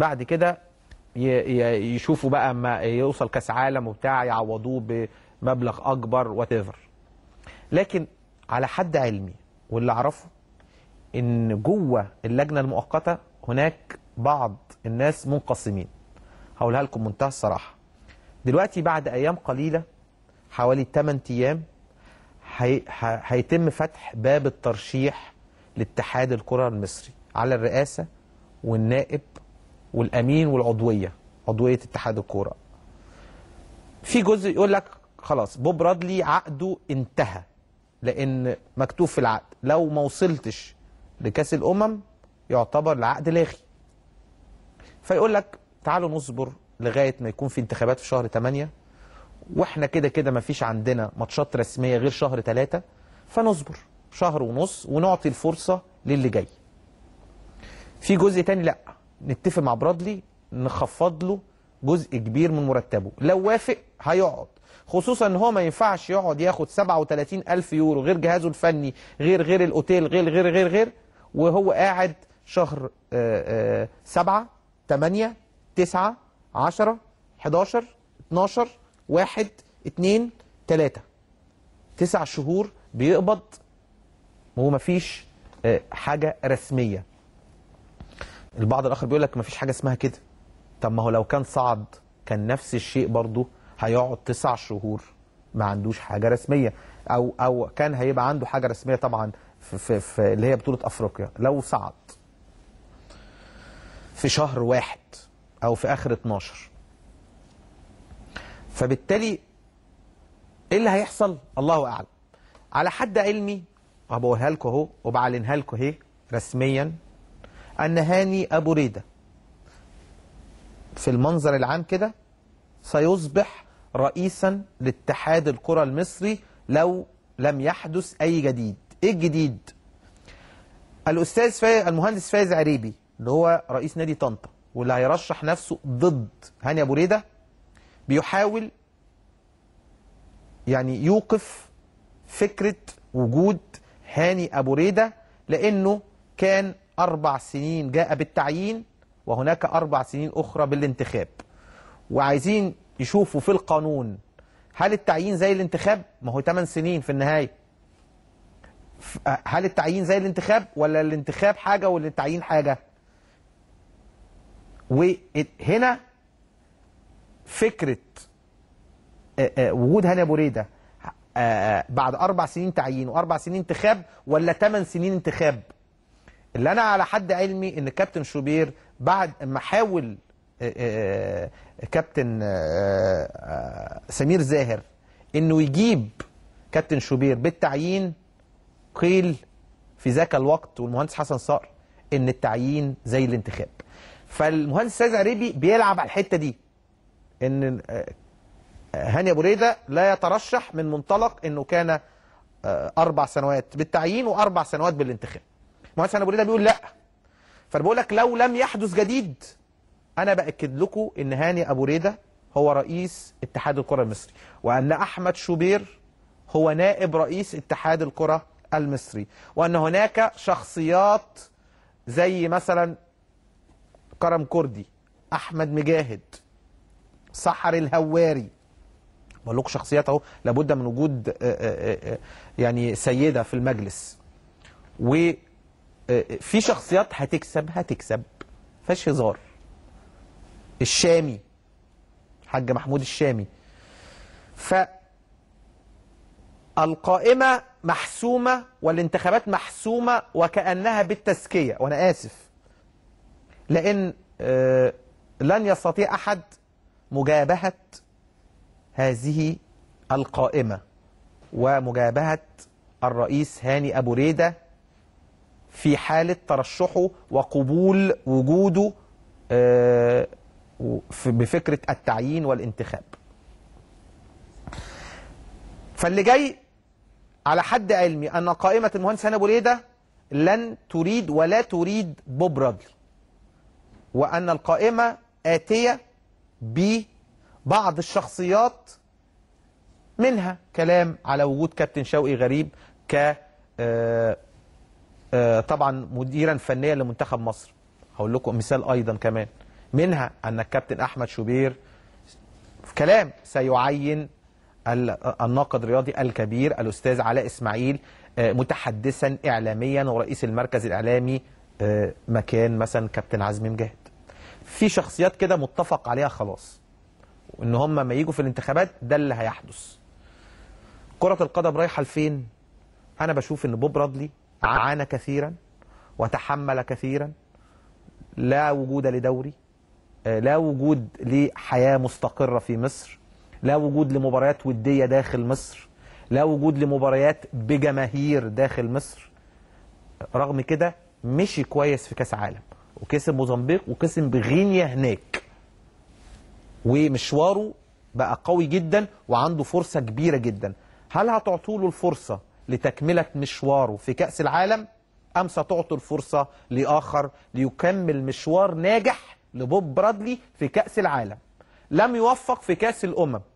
بعد كده يشوفوا بقى اما يوصل كاس عالم وبتاع يعوضوه بمبلغ اكبر وات لكن على حد علمي واللي اعرفه ان جوه اللجنه المؤقته هناك بعض الناس منقسمين هقولها لكم منتهى الصراحه دلوقتي بعد ايام قليله حوالي 8 ايام هيتم فتح باب الترشيح لاتحاد الكره المصري على الرئاسه والنائب والامين والعضويه عضويه اتحاد الكوره في جزء يقول لك خلاص بوب رادلي عقده انتهى لان مكتوب في العقد لو ما وصلتش لكاس الامم يعتبر العقد لاغي فيقول لك تعالوا نصبر لغايه ما يكون في انتخابات في شهر 8 واحنا كده كده ما فيش عندنا ماتشات رسميه غير شهر 3 فنصبر شهر ونص ونعطي الفرصه للي جاي في جزء تاني لا نتفق مع برادلي نخفض له جزء كبير من مرتبه لو وافق هيقعد خصوصا ان هو ما ينفعش يقعد ياخد 37 الف يورو غير جهازه الفني غير غير الاوتيل غير غير غير غير وهو قاعد شهر 7 8 9 10 11 12 1 2 3 تسع شهور بيقبض وهو ما فيش آه، حاجة رسمية البعض الاخر بيقول لك ما فيش حاجه اسمها كده طب ما هو لو كان صعد كان نفس الشيء برضه هيقعد تسع شهور ما عندوش حاجه رسميه او او كان هيبقى عنده حاجه رسميه طبعا في, في, في اللي هي بطوله افريقيا لو صعد في شهر واحد او في اخر 12 فبالتالي ايه اللي هيحصل الله اعلم على حد علمي وبقولها لكم اهو وبعلنها لكم اهي رسميا أن هاني أبو ريدة في المنظر العام كده سيصبح رئيسا لاتحاد الكرة المصري لو لم يحدث أي جديد إيه الجديد؟ الأستاذ فا... المهندس فايز عريبي اللي هو رئيس نادي طنطا واللي هيرشح نفسه ضد هاني أبو ريدة بيحاول يعني يوقف فكرة وجود هاني أبو ريدة لأنه كان أربع سنين جاء بالتعيين وهناك أربع سنين أخرى بالانتخاب وعايزين يشوفوا في القانون هل التعيين زي الانتخاب ما هو 8 سنين في النهاية هل التعيين زي الانتخاب ولا الانتخاب حاجة والتعيين حاجة وهنا فكرة آه، آه، وجود هاني ريدة آه، بعد أربع سنين تعيين وأربع سنين انتخاب ولا ثمان سنين انتخاب اللي انا على حد علمي ان كابتن شوبير بعد ما حاول آه، آه، آه، كابتن سمير زاهر انه يجيب كابتن شوبير بالتعيين قيل في ذاك الوقت والمهندس حسن صقر ان التعيين زي الانتخاب فالمهندس سيد عريبي بيلعب على الحته دي ان هاني ابو ريده لا يترشح من منطلق انه كان اربع سنوات بالتعيين واربع سنوات بالانتخاب مهندس انا ده بيقول لا فانا بقول لك لو لم يحدث جديد انا باكد لكم ان هاني ابو ريده هو رئيس اتحاد الكره المصري وان احمد شوبير هو نائب رئيس اتحاد الكره المصري وان هناك شخصيات زي مثلا كرم كردي احمد مجاهد سحر الهواري بقول لكم شخصيات اهو لابد من وجود آه، آه، آه، يعني سيده في المجلس و في شخصيات هتكسب هتكسب فيهاش هزار الشامي حاج محمود الشامي ف القائمة محسومة والانتخابات محسومة وكأنها بالتزكية وأنا آسف لأن آه، لن يستطيع أحد مجابهة هذه القائمة ومجابهة الرئيس هاني أبو ريدة في حالة ترشحه وقبول وجوده آه، بفكرة التعيين والانتخاب فاللي جاي على حد علمي أن قائمة المهندس هاني أبو لن تريد ولا تريد بوب رادلي وأن القائمة آتية ببعض الشخصيات منها كلام على وجود كابتن شوقي غريب ك آه، آه، طبعا مديرا فنيا لمنتخب مصر هقول لكم مثال ايضا كمان منها ان الكابتن احمد شوبير في كلام سيعين الناقد الرياضي الكبير الاستاذ علاء اسماعيل آه، متحدثا اعلاميا ورئيس المركز الاعلامي آه، مكان مثلا كابتن عزمي مجاهد في شخصيات كده متفق عليها خلاص ان هم ما يجوا في الانتخابات ده اللي هيحدث كره القدم رايحه لفين انا بشوف ان بوب رادلي عانى كثيرا وتحمل كثيرا لا وجود لدوري آه، لا وجود لحياة مستقرة في مصر لا وجود لمباريات ودية داخل مصر لا وجود لمباريات بجماهير داخل مصر رغم كده مشي كويس في كاس عالم وكسب موزمبيق وكسب بغينيا هناك ومشواره بقى قوي جدا وعنده فرصة كبيرة جدا هل هتعطوله الفرصة لتكملة مشواره في كأس العالم أم ستعطي الفرصة لآخر ليكمل مشوار ناجح لبوب برادلي في كأس العالم لم يوفق في كأس الأمم